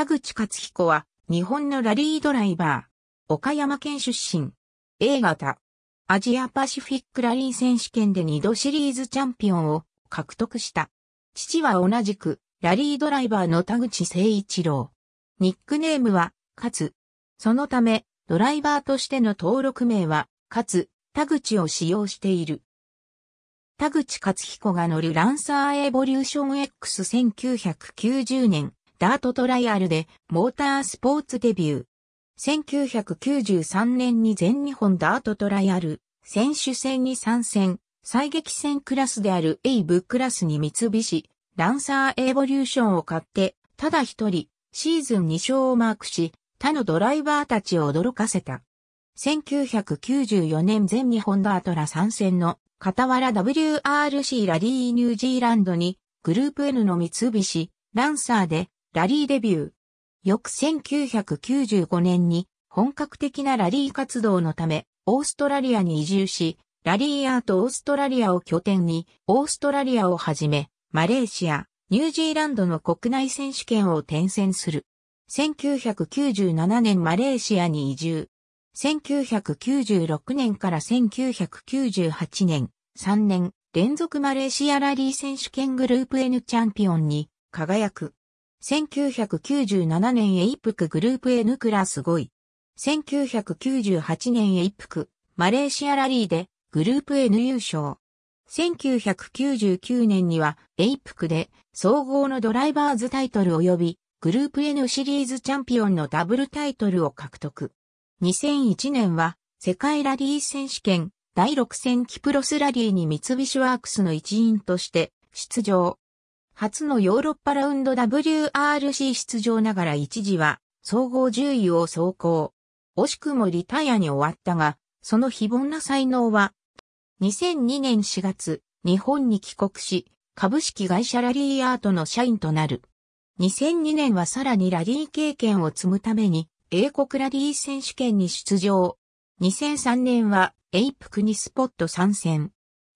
田口勝彦は、日本のラリードライバー。岡山県出身。A 型。アジアパシフィックラリー選手権で2度シリーズチャンピオンを獲得した。父は同じく、ラリードライバーの田口誠一郎。ニックネームは、かつ。そのため、ドライバーとしての登録名は、かつ、田口を使用している。田口勝彦が乗るランサーエボリューション X1990 年、ダートトライアルでモータースポーツデビュー。1993年に全日本ダートトライアル選手戦に参戦、最激戦クラスであるエイブクラスに三菱、ランサーエボリューションを買って、ただ一人、シーズン2勝をマークし、他のドライバーたちを驚かせた。1994年全日本ダートラ参戦の、傍ら WRC ラリーニュージーランドに、グループ N の三菱、ランサーでラリーデビュー。翌1995年に本格的なラリー活動のため、オーストラリアに移住し、ラリーアートオーストラリアを拠点に、オーストラリアをはじめ、マレーシア、ニュージーランドの国内選手権を転戦する。1997年マレーシアに移住。1996年から1998年、3年連続マレーシアラリー選手権グループ N チャンピオンに輝く。1997年エイプクグループ N クラス5位。1998年エイプク、マレーシアラリーでグループ N 優勝。1999年にはエイプクで総合のドライバーズタイトル及びグループ N シリーズチャンピオンのダブルタイトルを獲得。2001年は世界ラリー選手権第6戦キプロスラリーに三菱ワークスの一員として出場。初のヨーロッパラウンド WRC 出場ながら一時は総合10位を走行。惜しくもリタイアに終わったが、その非凡な才能は、2002年4月、日本に帰国し、株式会社ラリーアートの社員となる。2002年はさらにラリー経験を積むために、英国ラリー選手権に出場。2003年は、エイプクにスポット参戦。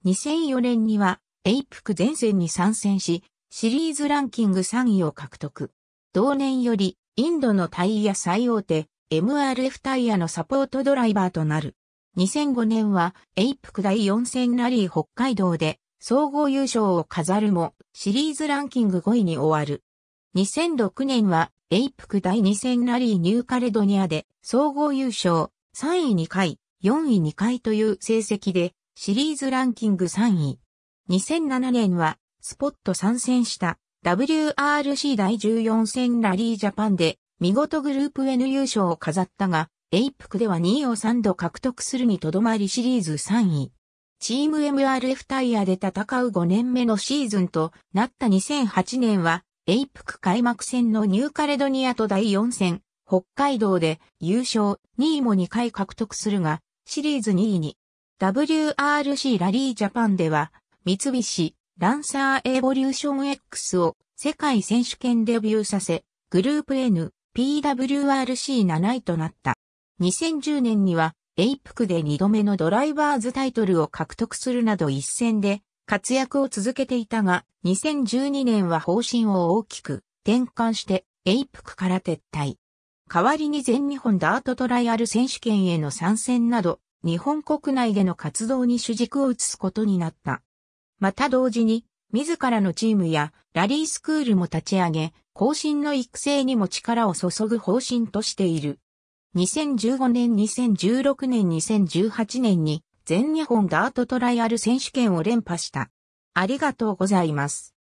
2004年には、エイプク前線に参戦し、シリーズランキング3位を獲得。同年より、インドのタイヤ最大手、MRF タイヤのサポートドライバーとなる。2005年は、エイプク第4戦ラリー北海道で、総合優勝を飾るも、シリーズランキング5位に終わる。2006年は、エイプク第2戦ラリーニューカレドニアで、総合優勝、3位2回、4位2回という成績で、シリーズランキング3位。2007年は、スポット参戦した WRC 第14戦ラリージャパンで見事グループ N 優勝を飾ったが、エイプクでは2位を3度獲得するにとどまりシリーズ3位。チーム MRF タイヤで戦う5年目のシーズンとなった2008年は、エイプク開幕戦のニューカレドニアと第4戦、北海道で優勝2位も2回獲得するが、シリーズ2位に WRC ラリージャパンでは、三菱、ランサーエボリューション X を世界選手権デビューさせ、グループ N、PWRC7 位となった。2010年には、エイプクで2度目のドライバーズタイトルを獲得するなど一戦で活躍を続けていたが、2012年は方針を大きく転換して、エイプクから撤退。代わりに全日本ダートトライアル選手権への参戦など、日本国内での活動に主軸を移すことになった。また同時に、自らのチームやラリースクールも立ち上げ、後進の育成にも力を注ぐ方針としている。2015年、2016年、2018年に全日本ダートトライアル選手権を連覇した。ありがとうございます。